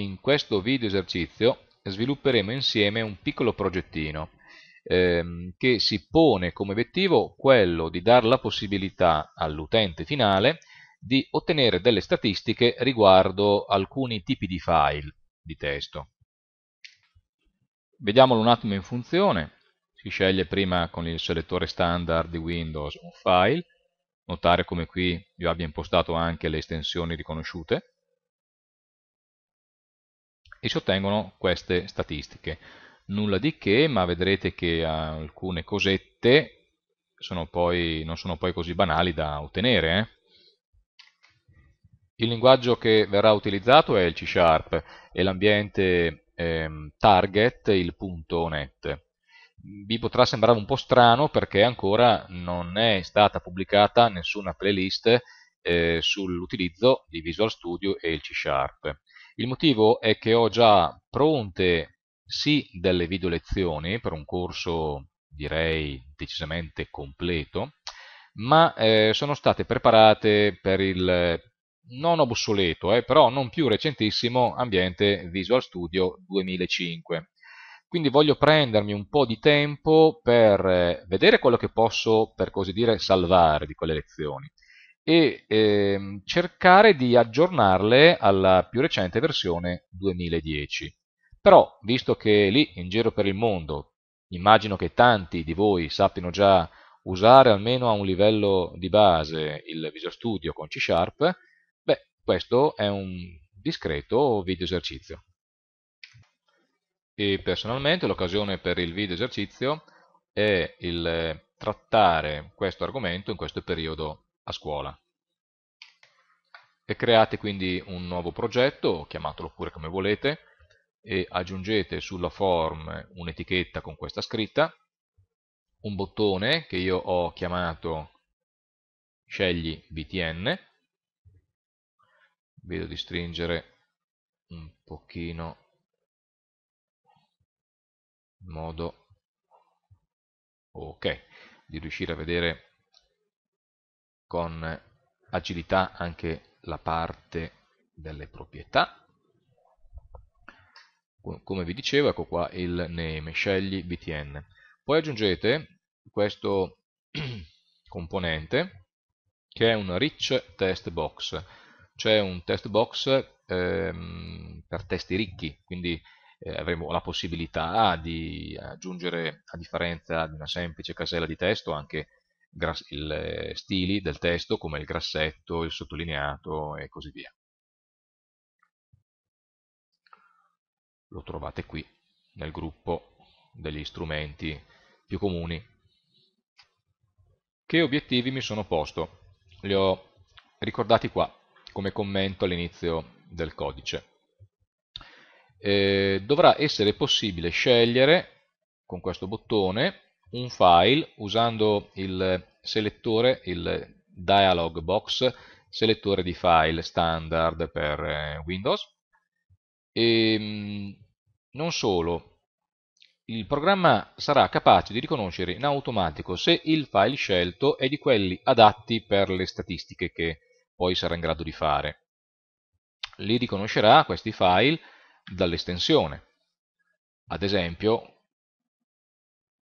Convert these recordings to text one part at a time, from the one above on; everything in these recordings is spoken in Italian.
In questo video esercizio svilupperemo insieme un piccolo progettino ehm, che si pone come obiettivo quello di dare la possibilità all'utente finale di ottenere delle statistiche riguardo alcuni tipi di file di testo. Vediamolo un attimo in funzione. Si sceglie prima con il selettore standard di Windows un file. Notare come qui io abbia impostato anche le estensioni riconosciute e si ottengono queste statistiche. Nulla di che, ma vedrete che alcune cosette sono poi, non sono poi così banali da ottenere. Eh? Il linguaggio che verrà utilizzato è il C Sharp e l'ambiente ehm, target il punto .NET. Vi potrà sembrare un po' strano perché ancora non è stata pubblicata nessuna playlist eh, sull'utilizzo di Visual Studio e il C Sharp. Il motivo è che ho già pronte sì delle video lezioni per un corso direi decisamente completo, ma eh, sono state preparate per il non obsoleto, eh, però non più recentissimo ambiente Visual Studio 2005. Quindi voglio prendermi un po' di tempo per eh, vedere quello che posso, per così dire, salvare di quelle lezioni e eh, cercare di aggiornarle alla più recente versione 2010. Però, visto che lì in giro per il mondo immagino che tanti di voi sappiano già usare almeno a un livello di base il Visual Studio con C Sharp, beh, questo è un discreto video esercizio. E personalmente l'occasione per il video esercizio è il trattare questo argomento in questo periodo a scuola. E create quindi un nuovo progetto, chiamatelo pure come volete, e aggiungete sulla form un'etichetta con questa scritta, un bottone che io ho chiamato scegli btn, vedo di stringere un pochino in modo ok, di riuscire a vedere con agilità anche la parte delle proprietà. Come vi dicevo, ecco qua il name, scegli btn. Poi aggiungete questo componente che è un rich test box. cioè un test box ehm, per testi ricchi, quindi eh, avremo la possibilità di aggiungere, a differenza di una semplice casella di testo, anche il eh, stili del testo come il grassetto, il sottolineato e così via. Lo trovate qui nel gruppo degli strumenti più comuni. Che obiettivi mi sono posto? Li ho ricordati qua come commento all'inizio del codice. Eh, dovrà essere possibile scegliere con questo bottone un file usando il selettore, il dialog box, selettore di file standard per eh, Windows. E ehm, non solo, il programma sarà capace di riconoscere in automatico se il file scelto è di quelli adatti per le statistiche che poi sarà in grado di fare. Li riconoscerà questi file dall'estensione. Ad esempio,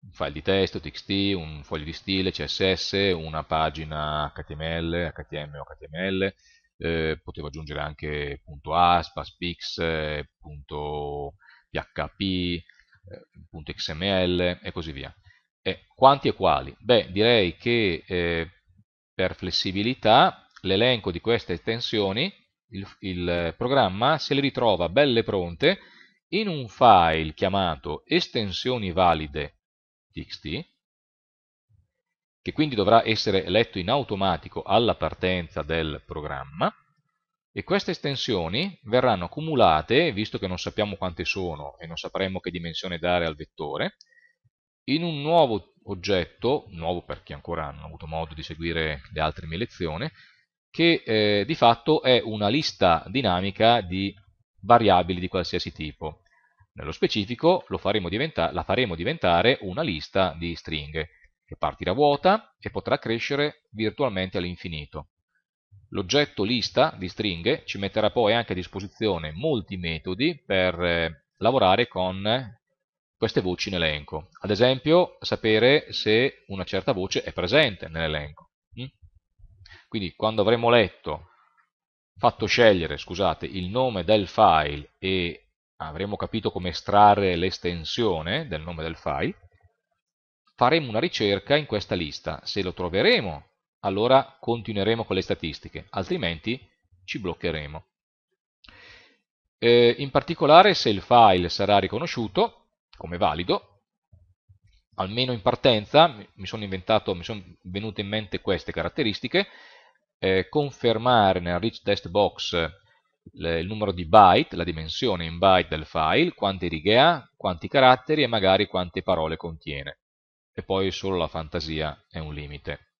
un file di testo, txt, un foglio di stile, css, una pagina html, htm o html, eh, potevo aggiungere anche .asp, aspx, .php, .xml e così via. E quanti e quali? Beh, direi che eh, per flessibilità l'elenco di queste estensioni, il, il programma se le ritrova belle pronte in un file chiamato estensioni valide txt, che quindi dovrà essere letto in automatico alla partenza del programma, e queste estensioni verranno accumulate, visto che non sappiamo quante sono e non sapremo che dimensione dare al vettore, in un nuovo oggetto, nuovo per chi ancora non ha avuto modo di seguire le altre mie lezioni, che eh, di fatto è una lista dinamica di variabili di qualsiasi tipo. Nello specifico faremo la faremo diventare una lista di stringhe che partirà vuota e potrà crescere virtualmente all'infinito. L'oggetto lista di stringhe ci metterà poi anche a disposizione molti metodi per eh, lavorare con queste voci in elenco. Ad esempio, sapere se una certa voce è presente nell'elenco. Hm? Quindi quando avremo letto, fatto scegliere, scusate, il nome del file e avremo capito come estrarre l'estensione del nome del file, faremo una ricerca in questa lista. Se lo troveremo, allora continueremo con le statistiche, altrimenti ci bloccheremo. Eh, in particolare, se il file sarà riconosciuto come valido, almeno in partenza, mi sono inventato, mi sono venute in mente queste caratteristiche, eh, confermare nel rich test box il numero di byte, la dimensione in byte del file, quante righe ha, quanti caratteri e magari quante parole contiene. E poi solo la fantasia è un limite.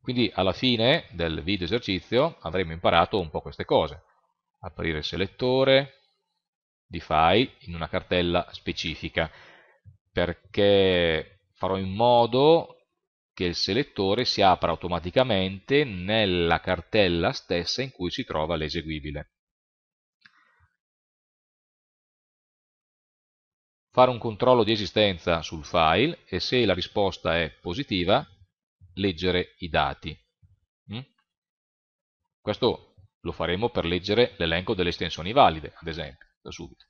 Quindi alla fine del video esercizio avremo imparato un po' queste cose. Aprire il selettore di file in una cartella specifica, perché farò in modo che il selettore si apra automaticamente nella cartella stessa in cui si trova l'eseguibile. Fare un controllo di esistenza sul file e se la risposta è positiva, leggere i dati. Mm? Questo lo faremo per leggere l'elenco delle estensioni valide, ad esempio, da subito.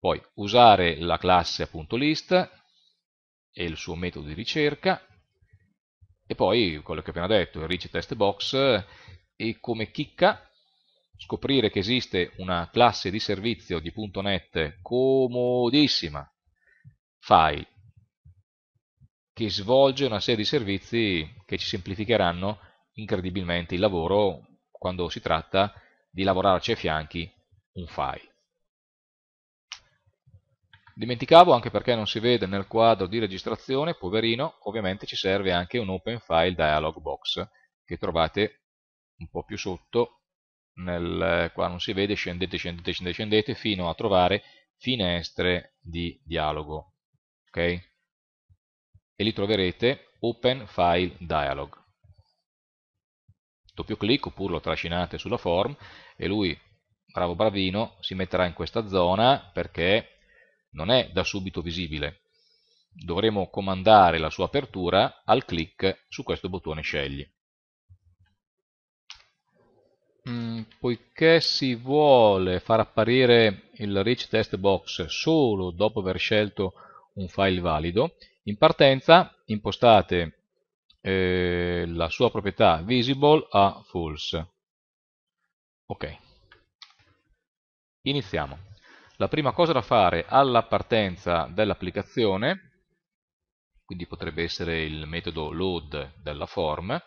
Poi usare la classe appunto list e il suo metodo di ricerca e poi quello che ho appena detto, il rich test box e come chicca scoprire che esiste una classe di servizio di .NET comodissima, file, che svolge una serie di servizi che ci semplificheranno incredibilmente il lavoro quando si tratta di lavorarci ai fianchi un file. Dimenticavo anche perché non si vede nel quadro di registrazione, poverino, ovviamente ci serve anche un open file dialog box che trovate un po' più sotto, nel, qua non si vede, scendete, scendete, scendete, scendete fino a trovare finestre di dialogo, ok? E lì troverete open file dialog. Doppio clic oppure lo trascinate sulla form e lui, bravo bravino, si metterà in questa zona perché non è da subito visibile. Dovremo comandare la sua apertura al clic su questo bottone scegli. Mm, poiché si vuole far apparire il rich test box solo dopo aver scelto un file valido, in partenza impostate eh, la sua proprietà visible a false. Ok. Iniziamo la prima cosa da fare alla partenza dell'applicazione, quindi potrebbe essere il metodo load della form,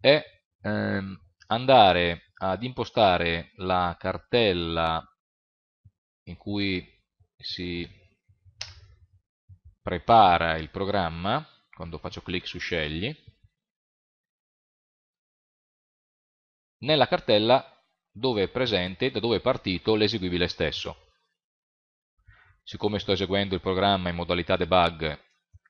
è ehm, andare ad impostare la cartella in cui si prepara il programma, quando faccio clic su scegli, nella cartella dove è presente, da dove è partito l'eseguibile stesso siccome sto eseguendo il programma in modalità debug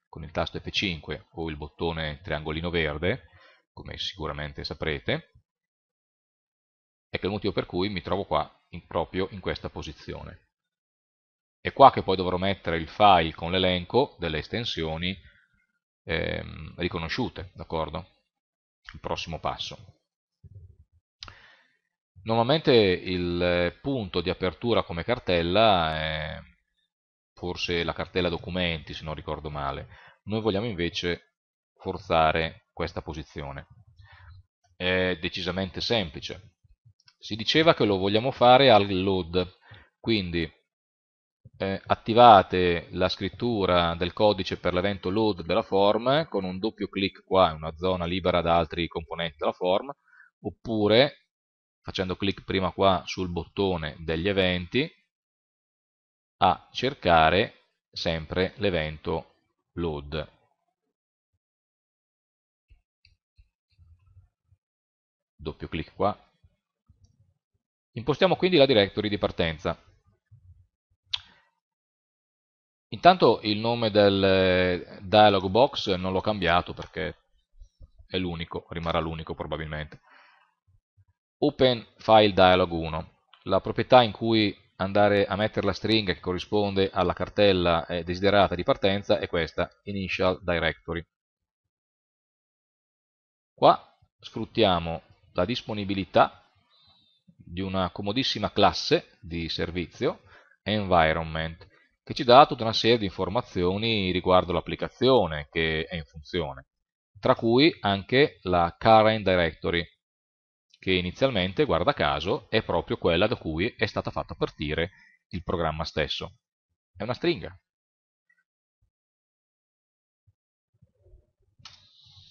con il tasto F5 o il bottone triangolino verde, come sicuramente saprete, è ecco il motivo per cui mi trovo qua in, proprio in questa posizione. È qua che poi dovrò mettere il file con l'elenco delle estensioni ehm, riconosciute, d'accordo? Il prossimo passo. Normalmente il eh, punto di apertura come cartella è forse la cartella documenti se non ricordo male, noi vogliamo invece forzare questa posizione. È decisamente semplice. Si diceva che lo vogliamo fare al load, quindi eh, attivate la scrittura del codice per l'evento load della form con un doppio clic qua in una zona libera da altri componenti della form, oppure facendo clic prima qua sul bottone degli eventi, a cercare sempre l'evento load. Doppio clic qua. Impostiamo quindi la directory di partenza. Intanto il nome del dialog box non l'ho cambiato perché è l'unico, rimarrà l'unico probabilmente. Open file dialog 1, la proprietà in cui andare a mettere la stringa che corrisponde alla cartella eh, desiderata di partenza è questa, initial directory. Qua sfruttiamo la disponibilità di una comodissima classe di servizio, environment, che ci dà tutta una serie di informazioni riguardo l'applicazione che è in funzione, tra cui anche la current directory, che inizialmente, guarda caso, è proprio quella da cui è stata fatta partire il programma stesso. È una stringa.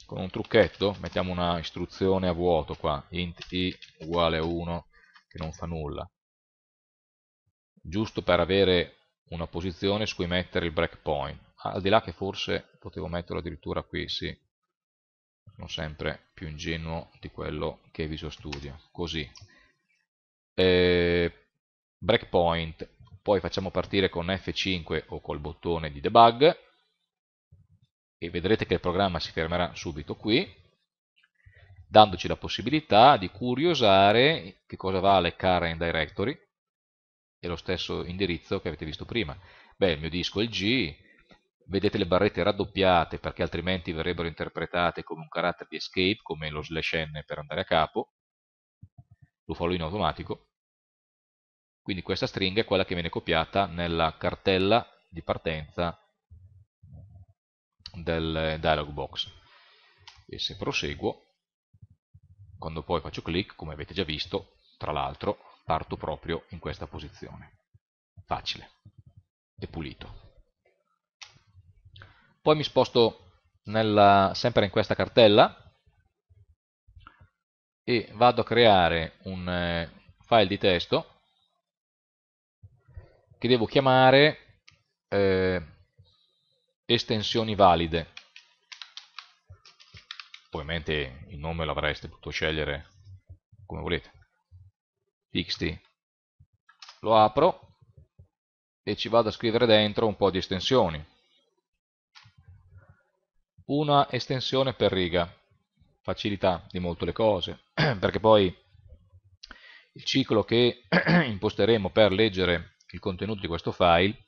Con un trucchetto, mettiamo una istruzione a vuoto qua, int i uguale a 1, che non fa nulla, giusto per avere una posizione su cui mettere il breakpoint, al di là che forse potevo metterlo addirittura qui, sì, sono sempre più ingenuo di quello che è Visual Studio, così. Eh, breakpoint, poi facciamo partire con F5 o col bottone di debug e vedrete che il programma si fermerà subito qui, dandoci la possibilità di curiosare che cosa vale current directory, è lo stesso indirizzo che avete visto prima. Beh, il mio disco è il G, vedete le barrette raddoppiate perché altrimenti verrebbero interpretate come un carattere di escape, come lo slash n per andare a capo, lo follow in automatico. Quindi questa stringa è quella che viene copiata nella cartella di partenza del dialog box. E se proseguo, quando poi faccio clic, come avete già visto, tra l'altro, parto proprio in questa posizione. Facile e pulito. Poi mi sposto nella, sempre in questa cartella e vado a creare un eh, file di testo che devo chiamare eh, estensioni valide. Ovviamente il nome l'avreste potuto scegliere come volete. txt. Lo apro e ci vado a scrivere dentro un po' di estensioni una estensione per riga facilita di molto le cose perché poi il ciclo che imposteremo per leggere il contenuto di questo file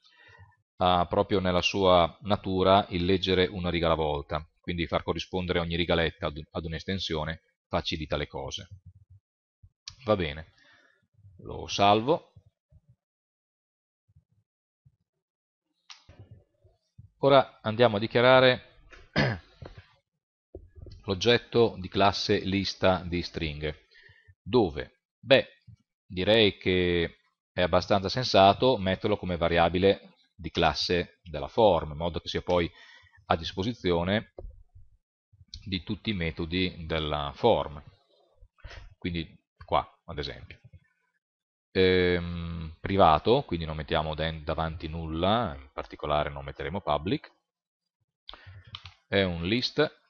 ha proprio nella sua natura il leggere una riga alla volta quindi far corrispondere ogni riga letta ad un'estensione facilita le cose va bene lo salvo ora andiamo a dichiarare l'oggetto di classe lista di stringhe. Dove? Beh, direi che è abbastanza sensato metterlo come variabile di classe della form, in modo che sia poi a disposizione di tutti i metodi della form. Quindi qua, ad esempio. Ehm, privato, quindi non mettiamo davanti nulla, in particolare non metteremo public. È un list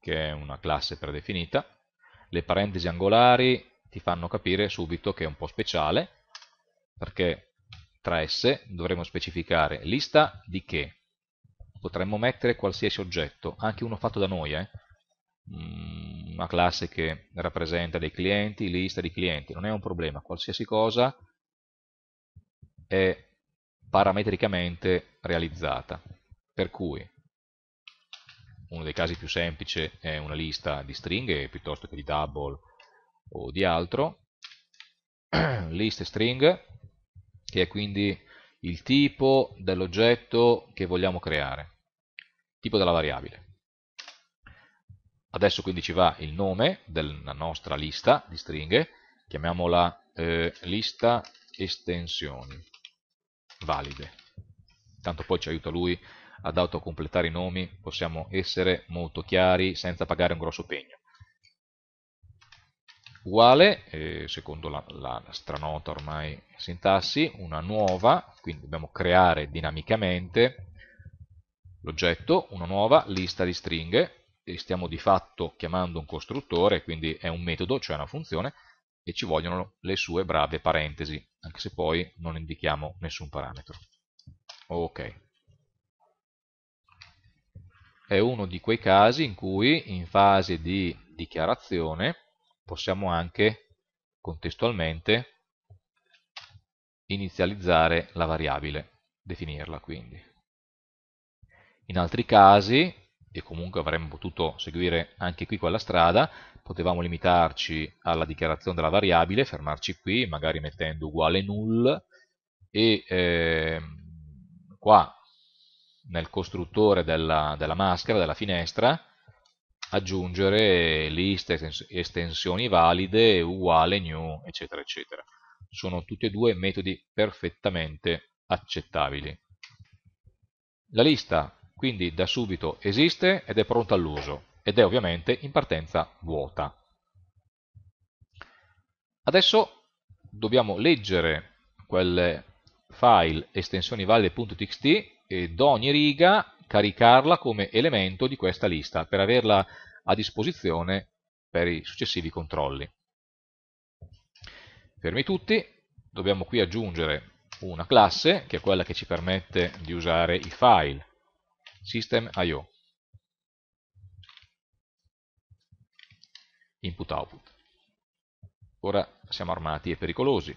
che è una classe predefinita, le parentesi angolari ti fanno capire subito che è un po' speciale, perché tra esse dovremmo specificare lista di che, potremmo mettere qualsiasi oggetto, anche uno fatto da noi, eh? Mm, una classe che rappresenta dei clienti, lista di clienti, non è un problema, qualsiasi cosa è parametricamente realizzata, per cui uno dei casi più semplici è una lista di stringhe piuttosto che di double o di altro, list string che è quindi il tipo dell'oggetto che vogliamo creare, tipo della variabile. Adesso quindi ci va il nome della nostra lista di stringhe, chiamiamola eh, lista estensioni valide, tanto poi ci aiuta lui ad autocompletare i nomi, possiamo essere molto chiari senza pagare un grosso pegno. Uguale, eh, secondo la, la stranota ormai sintassi, una nuova, quindi dobbiamo creare dinamicamente l'oggetto, una nuova lista di stringhe, e stiamo di fatto chiamando un costruttore, quindi è un metodo, cioè una funzione, e ci vogliono le sue brave parentesi, anche se poi non indichiamo nessun parametro. Ok è uno di quei casi in cui in fase di dichiarazione possiamo anche contestualmente inizializzare la variabile, definirla quindi. In altri casi, e comunque avremmo potuto seguire anche qui quella strada, potevamo limitarci alla dichiarazione della variabile, fermarci qui, magari mettendo uguale null, e eh, qua nel costruttore della, della maschera, della finestra, aggiungere list, estensioni valide, uguale, new, eccetera, eccetera. Sono tutti e due metodi perfettamente accettabili. La lista quindi da subito esiste ed è pronta all'uso ed è ovviamente in partenza vuota. Adesso dobbiamo leggere quel file estensioni valide.txt ed ogni riga caricarla come elemento di questa lista per averla a disposizione per i successivi controlli. Fermi tutti, dobbiamo qui aggiungere una classe che è quella che ci permette di usare i file system.io input-output. Ora siamo armati e pericolosi.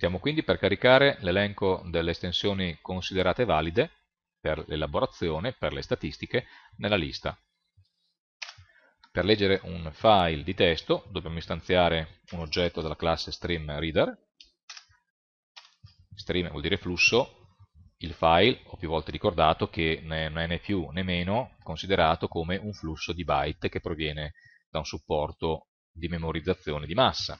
Stiamo quindi per caricare l'elenco delle estensioni considerate valide per l'elaborazione, per le statistiche, nella lista. Per leggere un file di testo dobbiamo istanziare un oggetto della classe StreamReader. Stream vuol dire flusso, il file, ho più volte ricordato, che non è né più né meno considerato come un flusso di byte che proviene da un supporto di memorizzazione di massa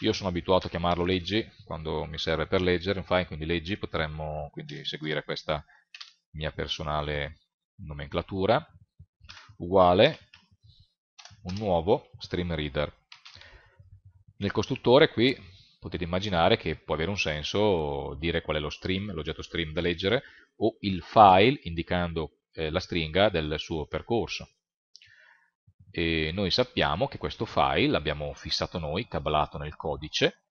io sono abituato a chiamarlo leggi quando mi serve per leggere un file, quindi leggi potremmo quindi seguire questa mia personale nomenclatura, uguale un nuovo stream reader. Nel costruttore qui potete immaginare che può avere un senso dire qual è lo stream, l'oggetto stream da leggere, o il file indicando eh, la stringa del suo percorso e noi sappiamo che questo file l'abbiamo fissato noi, tabellato nel codice,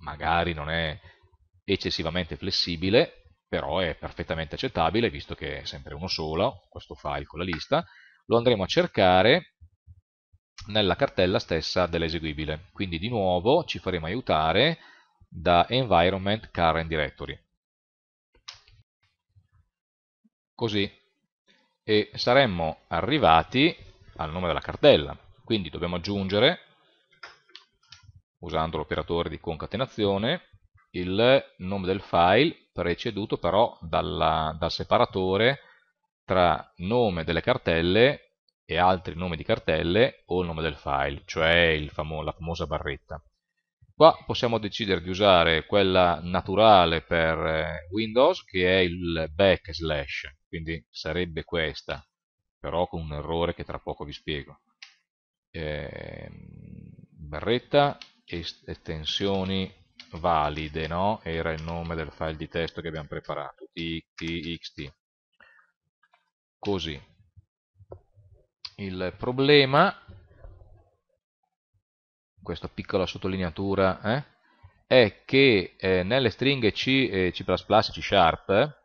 magari non è eccessivamente flessibile, però è perfettamente accettabile, visto che è sempre uno solo, questo file con la lista, lo andremo a cercare nella cartella stessa dell'eseguibile. Quindi di nuovo ci faremo aiutare da environment current directory. Così. E saremmo arrivati al nome della cartella. Quindi dobbiamo aggiungere, usando l'operatore di concatenazione, il nome del file preceduto però dalla, dal separatore tra nome delle cartelle e altri nomi di cartelle o il nome del file, cioè famo la famosa barretta. Qua possiamo decidere di usare quella naturale per eh, Windows che è il backslash, quindi sarebbe questa, però con un errore che tra poco vi spiego. Eh, barretta, estensioni valide, no? era il nome del file di testo che abbiamo preparato, txt. Così. Il problema, questa piccola sottolineatura, eh, è che eh, nelle stringhe C, eh, C++ C Sharp,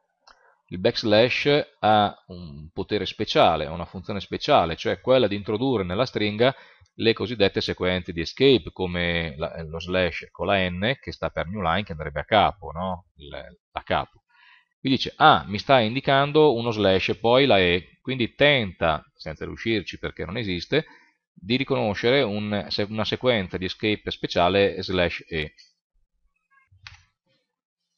il backslash ha un potere speciale, ha una funzione speciale, cioè quella di introdurre nella stringa le cosiddette sequenze di escape, come la, lo slash con la n che sta per new line che andrebbe a capo, no? Il, a capo. Mi dice, ah, mi sta indicando uno slash e poi la e, quindi tenta, senza riuscirci perché non esiste, di riconoscere un, una sequenza di escape speciale slash e.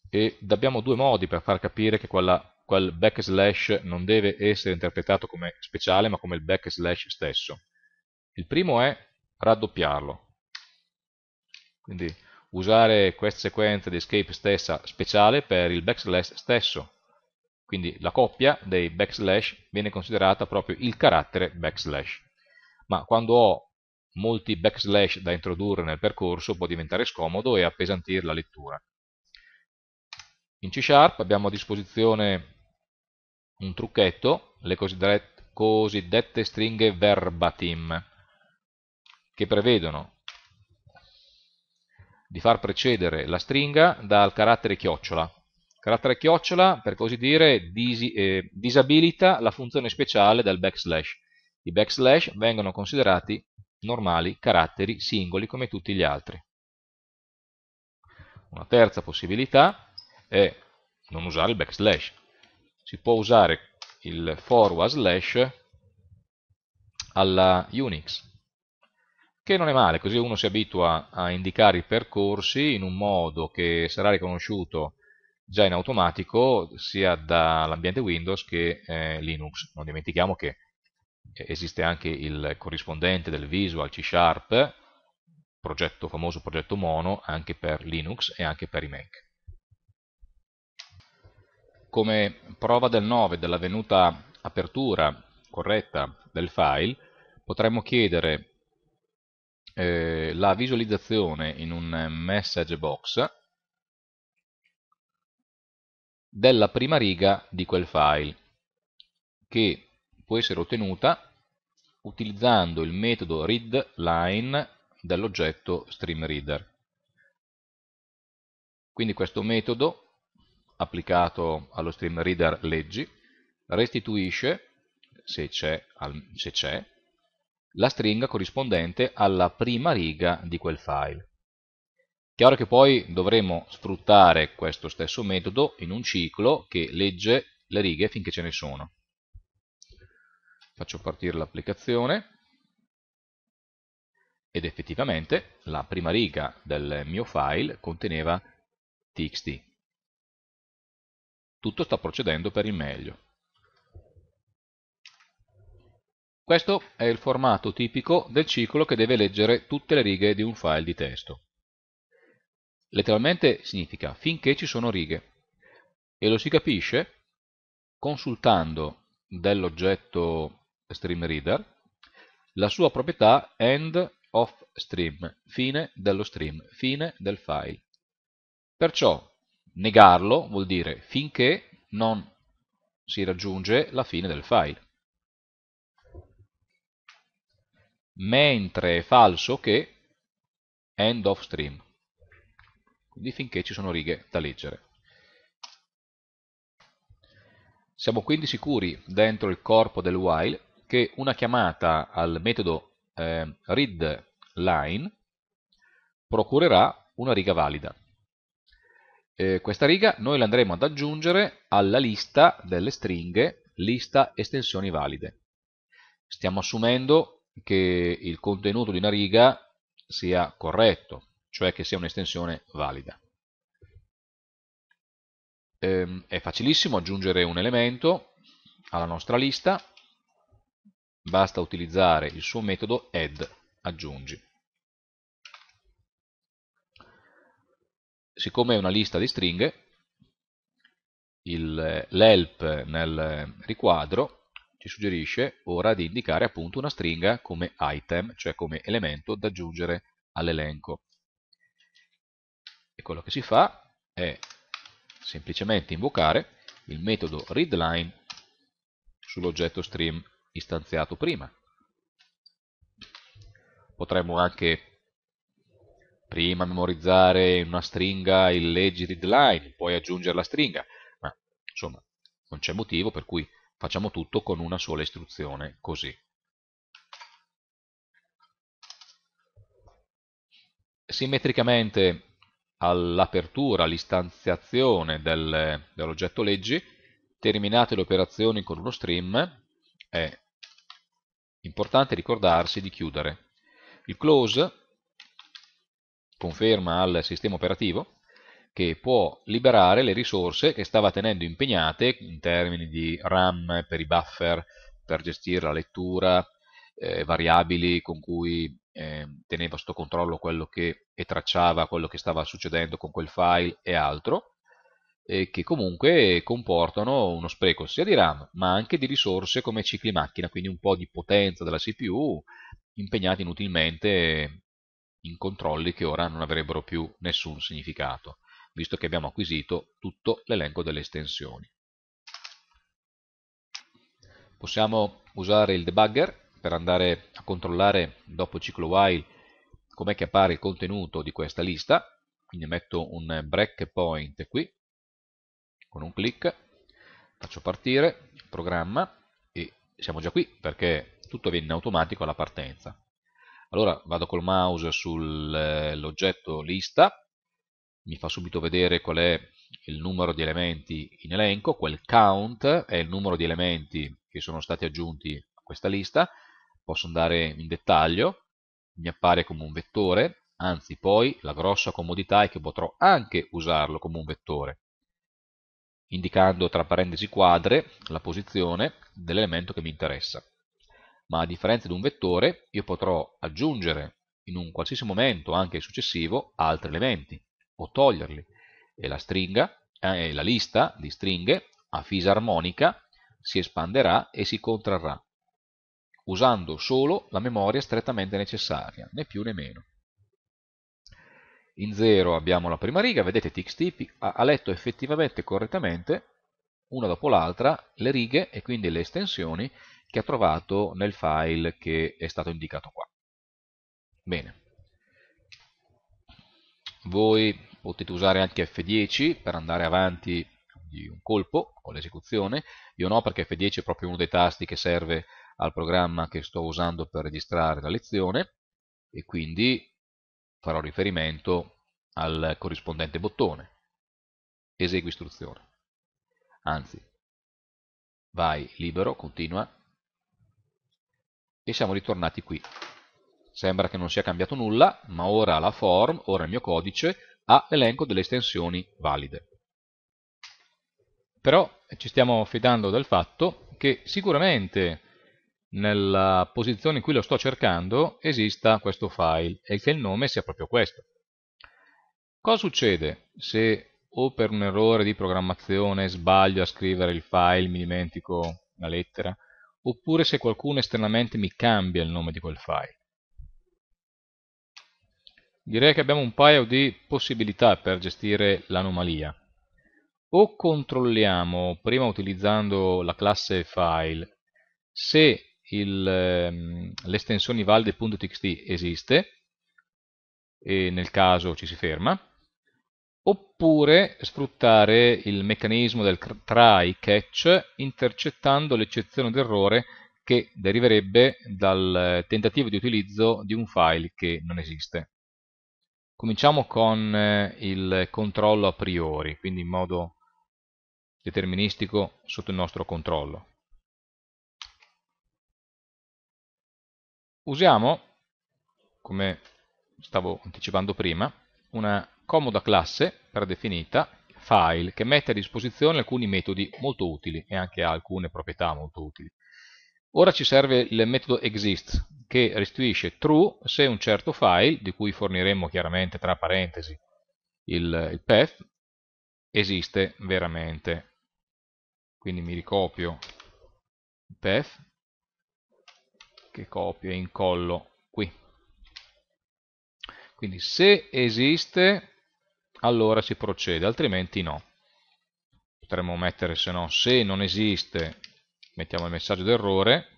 E abbiamo due modi per far capire che quella quel backslash non deve essere interpretato come speciale ma come il backslash stesso. Il primo è raddoppiarlo, quindi usare questa sequenza di escape stessa speciale per il backslash stesso, quindi la coppia dei backslash viene considerata proprio il carattere backslash, ma quando ho molti backslash da introdurre nel percorso può diventare scomodo e appesantire la lettura. In C Sharp abbiamo a disposizione un trucchetto, le cosiddette stringhe verbatim, che prevedono di far precedere la stringa dal carattere chiocciola. carattere chiocciola, per così dire, disi, eh, disabilita la funzione speciale del backslash. I backslash vengono considerati normali caratteri singoli come tutti gli altri. Una terza possibilità è non usare il backslash, si può usare il forward slash alla Unix che non è male, così uno si abitua a indicare i percorsi in un modo che sarà riconosciuto già in automatico sia dall'ambiente Windows che eh, Linux. Non dimentichiamo che esiste anche il corrispondente del Visual C Sharp, progetto, famoso progetto Mono, anche per Linux e anche per i Mac come prova del 9 dell'avvenuta apertura corretta del file, potremmo chiedere eh, la visualizzazione in un message box della prima riga di quel file, che può essere ottenuta utilizzando il metodo readLine dell'oggetto StreamReader. Quindi questo metodo applicato allo stream reader leggi restituisce, se c'è, la stringa corrispondente alla prima riga di quel file. Chiaro che poi dovremo sfruttare questo stesso metodo in un ciclo che legge le righe finché ce ne sono. Faccio partire l'applicazione ed effettivamente la prima riga del mio file conteneva txt tutto sta procedendo per il meglio. Questo è il formato tipico del ciclo che deve leggere tutte le righe di un file di testo. Letteralmente significa finché ci sono righe e lo si capisce consultando dell'oggetto streamReader la sua proprietà end of stream, fine dello stream, fine del file. Perciò Negarlo vuol dire finché non si raggiunge la fine del file. Mentre è falso che end of stream. Quindi finché ci sono righe da leggere. Siamo quindi sicuri dentro il corpo del while che una chiamata al metodo eh, readLine procurerà una riga valida eh, questa riga noi l'andremo ad aggiungere alla lista delle stringhe lista estensioni valide. Stiamo assumendo che il contenuto di una riga sia corretto, cioè che sia un'estensione valida. Ehm, è facilissimo aggiungere un elemento alla nostra lista, basta utilizzare il suo metodo add aggiungi. siccome è una lista di stringhe, l'help nel riquadro ci suggerisce ora di indicare appunto una stringa come item, cioè come elemento da aggiungere all'elenco. E quello che si fa è semplicemente invocare il metodo readLine sull'oggetto stream istanziato prima. Potremmo anche prima memorizzare in una stringa il legit line, poi aggiungere la stringa, ma insomma non c'è motivo per cui facciamo tutto con una sola istruzione così. Simmetricamente all'apertura, all'istanziazione del, dell'oggetto leggi, terminate le operazioni con uno stream, è importante ricordarsi di chiudere. Il close conferma al sistema operativo che può liberare le risorse che stava tenendo impegnate in termini di RAM per i buffer, per gestire la lettura, eh, variabili con cui eh, teneva sotto controllo quello che, e tracciava quello che stava succedendo con quel file e altro, e che comunque comportano uno spreco sia di RAM ma anche di risorse come cicli macchina, quindi un po' di potenza della CPU impegnata inutilmente in controlli che ora non avrebbero più nessun significato, visto che abbiamo acquisito tutto l'elenco delle estensioni. Possiamo usare il debugger per andare a controllare dopo ciclo while com'è che appare il contenuto di questa lista, quindi metto un breakpoint qui, con un clic, faccio partire, il programma e siamo già qui perché tutto viene in automatico alla partenza. Allora vado col mouse sull'oggetto eh, lista, mi fa subito vedere qual è il numero di elementi in elenco, quel count è il numero di elementi che sono stati aggiunti a questa lista, posso andare in dettaglio, mi appare come un vettore, anzi poi la grossa comodità è che potrò anche usarlo come un vettore, indicando tra parentesi quadre la posizione dell'elemento che mi interessa ma a differenza di un vettore io potrò aggiungere in un qualsiasi momento, anche successivo, altri elementi o toglierli e la stringa, eh, la lista di stringhe a fisarmonica si espanderà e si contrarrà usando solo la memoria strettamente necessaria, né più né meno. In 0 abbiamo la prima riga, vedete txt ha letto effettivamente correttamente una dopo l'altra le righe e quindi le estensioni che ha trovato nel file che è stato indicato qua. Bene. Voi potete usare anche F10 per andare avanti di un colpo con l'esecuzione, io no perché F10 è proprio uno dei tasti che serve al programma che sto usando per registrare la lezione e quindi farò riferimento al corrispondente bottone esegui istruzione anzi vai libero, continua e siamo ritornati qui. Sembra che non sia cambiato nulla, ma ora la form, ora il mio codice, ha l'elenco delle estensioni valide. Però ci stiamo fidando del fatto che sicuramente nella posizione in cui lo sto cercando esista questo file e che il nome sia proprio questo. Cosa succede se o per un errore di programmazione sbaglio a scrivere il file, mi dimentico una lettera, oppure se qualcuno esternamente mi cambia il nome di quel file. Direi che abbiamo un paio di possibilità per gestire l'anomalia. O controlliamo, prima utilizzando la classe file, se l'estensione ehm, valde.txt esiste, e nel caso ci si ferma, oppure sfruttare il meccanismo del try catch intercettando l'eccezione d'errore che deriverebbe dal eh, tentativo di utilizzo di un file che non esiste. Cominciamo con eh, il controllo a priori, quindi in modo deterministico sotto il nostro controllo. Usiamo, come stavo anticipando prima, una comoda classe predefinita file che mette a disposizione alcuni metodi molto utili e anche alcune proprietà molto utili. Ora ci serve il metodo exist che restituisce true se un certo file, di cui forniremo chiaramente tra parentesi il, il path, esiste veramente. Quindi mi ricopio il path che copio e incollo qui. Quindi se esiste allora si procede, altrimenti no. Potremmo mettere se no, se non esiste, mettiamo il messaggio d'errore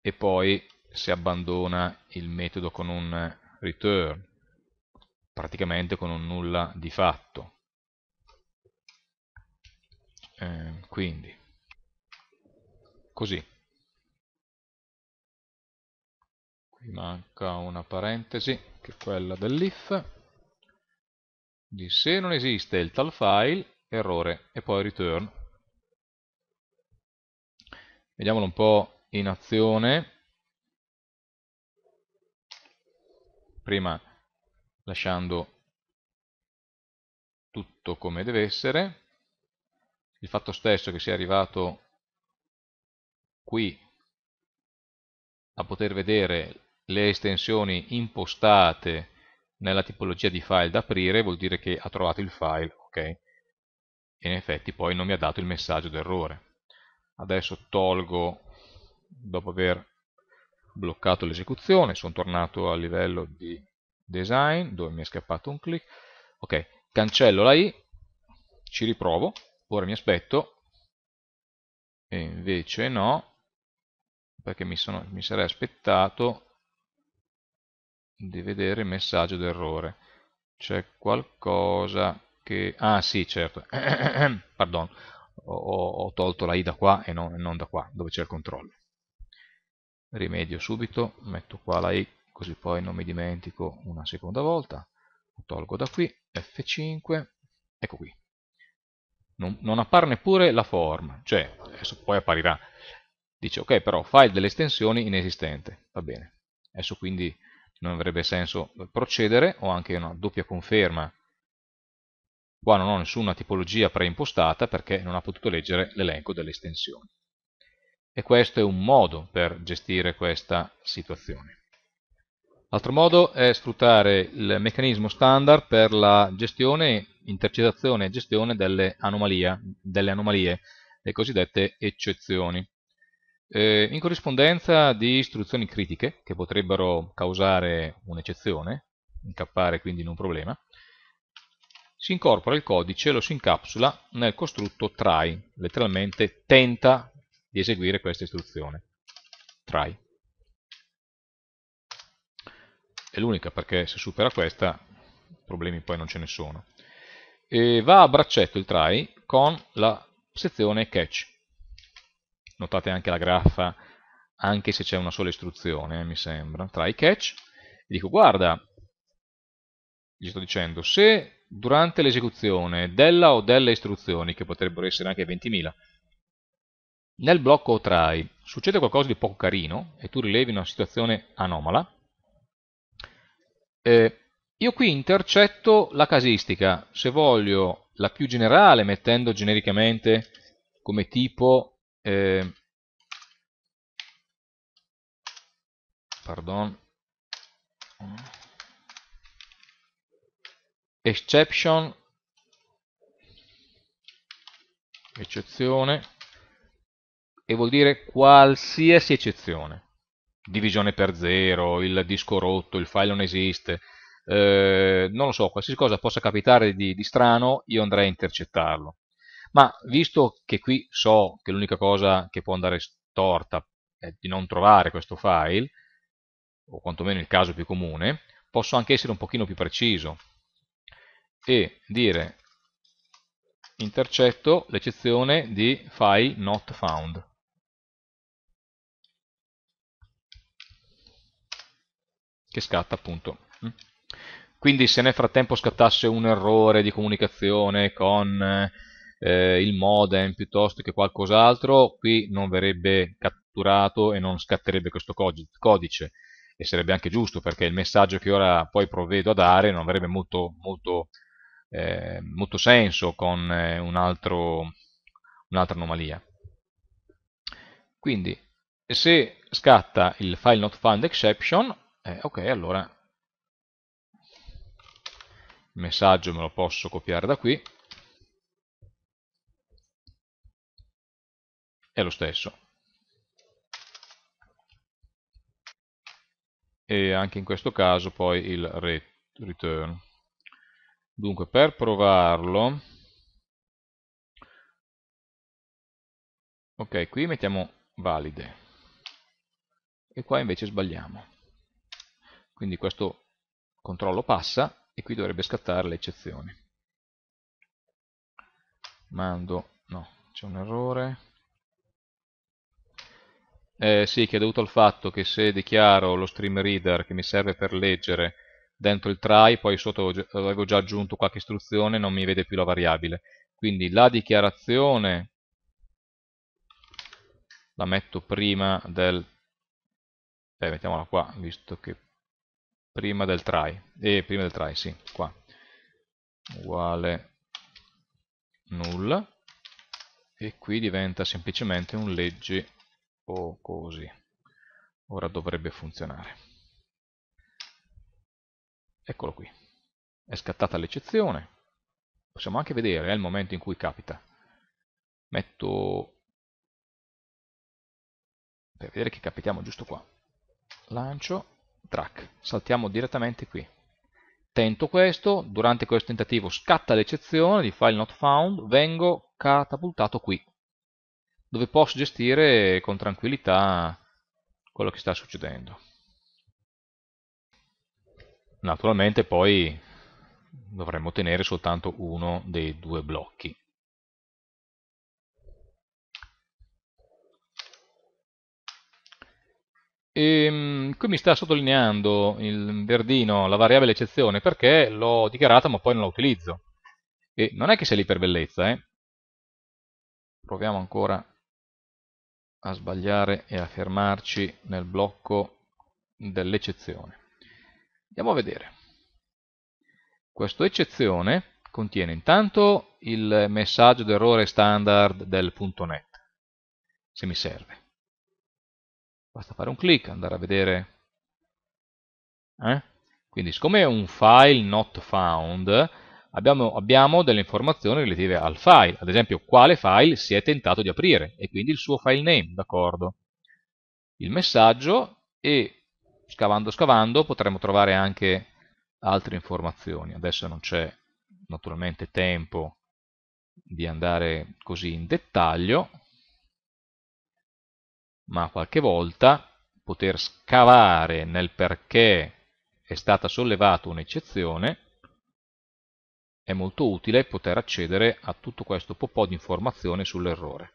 e poi si abbandona il metodo con un return, praticamente con un nulla di fatto. Eh, quindi, così. Qui manca una parentesi, che è quella dell'if di se non esiste il tal file, errore, e poi return. Vediamolo un po' in azione. Prima lasciando tutto come deve essere. Il fatto stesso che sia arrivato qui a poter vedere le estensioni impostate nella tipologia di file da aprire vuol dire che ha trovato il file, ok? E in effetti poi non mi ha dato il messaggio d'errore. Adesso tolgo, dopo aver bloccato l'esecuzione, sono tornato al livello di design, dove mi è scappato un click, ok, cancello la i, ci riprovo, ora mi aspetto, e invece no, perché mi, sono, mi sarei aspettato di vedere il messaggio d'errore. C'è qualcosa che... Ah sì, certo. Pardon, ho, ho, tolto la i da qua e non, non da qua, dove c'è il controllo. Rimedio subito, metto qua la i, così poi non mi dimentico una seconda volta. tolgo da qui, F5, ecco qui. Non, non appare neppure la form, cioè adesso poi apparirà. Dice ok però file delle estensioni inesistente, va bene. Adesso quindi non avrebbe senso procedere, ho anche una doppia conferma, qua non ho nessuna tipologia preimpostata perché non ha potuto leggere l'elenco delle estensioni. E questo è un modo per gestire questa situazione. L'altro modo è sfruttare il meccanismo standard per la gestione, intercettazione e gestione delle anomalie, delle anomalie, le cosiddette eccezioni. Eh, in corrispondenza di istruzioni critiche, che potrebbero causare un'eccezione, incappare quindi in un problema, si incorpora il codice, e lo si incapsula nel costrutto try, letteralmente tenta di eseguire questa istruzione, try. È l'unica perché se supera questa problemi poi non ce ne sono. E va a braccetto il try con la sezione catch, notate anche la graffa, anche se c'è una sola istruzione, eh, mi sembra, tra i catch, e dico guarda, gli sto dicendo, se durante l'esecuzione della o delle istruzioni, che potrebbero essere anche 20.000, nel blocco try succede qualcosa di poco carino e tu rilevi una situazione anomala, eh, io qui intercetto la casistica, se voglio la più generale mettendo genericamente come tipo eh, pardon, exception eccezione e vuol dire qualsiasi eccezione divisione per zero, il disco rotto, il file non esiste eh, non lo so, qualsiasi cosa possa capitare di, di strano io andrei a intercettarlo ma visto che qui so che l'unica cosa che può andare storta è di non trovare questo file, o quantomeno il caso più comune, posso anche essere un pochino più preciso e dire intercetto l'eccezione di file not found. che scatta appunto quindi se nel frattempo scattasse un errore di comunicazione con eh, eh, il modem piuttosto che qualcos'altro, qui non verrebbe catturato e non scatterebbe questo codice e sarebbe anche giusto perché il messaggio che ora poi provvedo a dare non avrebbe molto, molto, eh, molto senso con eh, un'altra un anomalia. Quindi se scatta il file not found exception, eh, ok, allora il messaggio me lo posso copiare da qui è lo stesso. E anche in questo caso poi il return. Dunque, per provarlo, ok, qui mettiamo valide, e qua invece sbagliamo. Quindi questo controllo passa, e qui dovrebbe scattare le eccezioni. Mando, no, c'è un errore, eh, sì, che è dovuto al fatto che se dichiaro lo stream reader che mi serve per leggere dentro il try, poi sotto avevo già aggiunto qualche istruzione, non mi vede più la variabile. Quindi la dichiarazione la metto prima del... Eh, mettiamola qua, visto che prima del try. Eh, prima del try, sì, qua. Uguale nulla. E qui diventa semplicemente un leggi Oh, così. Ora dovrebbe funzionare. Eccolo qui. È scattata l'eccezione. Possiamo anche vedere, è il momento in cui capita. Metto... Per vedere che capitiamo giusto qua. Lancio, track. Saltiamo direttamente qui. Tento questo, durante questo tentativo scatta l'eccezione di file not found, vengo catapultato qui dove posso gestire con tranquillità quello che sta succedendo. Naturalmente poi dovremmo tenere soltanto uno dei due blocchi. E, ehm, qui mi sta sottolineando il verdino la variabile eccezione perché l'ho dichiarata ma poi non la utilizzo. E non è che sia lì per bellezza, eh? Proviamo ancora a sbagliare e a fermarci nel blocco dell'eccezione. Andiamo a vedere. Questo eccezione contiene intanto il messaggio d'errore standard del punto .NET, se mi serve. Basta fare un clic, andare a vedere. Eh? Quindi siccome è un file not found, abbiamo, abbiamo delle informazioni relative al file, ad esempio quale file si è tentato di aprire e quindi il suo file name, d'accordo? Il messaggio e scavando scavando potremo trovare anche altre informazioni. Adesso non c'è naturalmente tempo di andare così in dettaglio, ma qualche volta poter scavare nel perché è stata sollevata un'eccezione è molto utile poter accedere a tutto questo po' di informazioni sull'errore.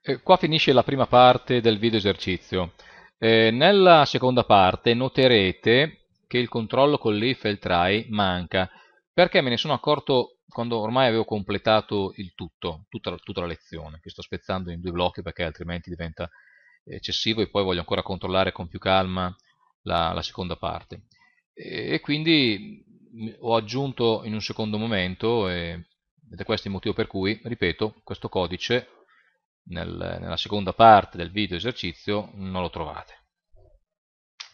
Eh, qua finisce la prima parte del video esercizio. Eh, nella seconda parte noterete che il controllo con l'if e il try manca, perché me ne sono accorto quando ormai avevo completato il tutto, tutta, tutta la lezione, che sto spezzando in due blocchi perché altrimenti diventa eccessivo e poi voglio ancora controllare con più calma la, la seconda parte e quindi mm, ho aggiunto in un secondo momento e, ed è questo il motivo per cui, ripeto, questo codice nel, nella seconda parte del video esercizio non lo trovate.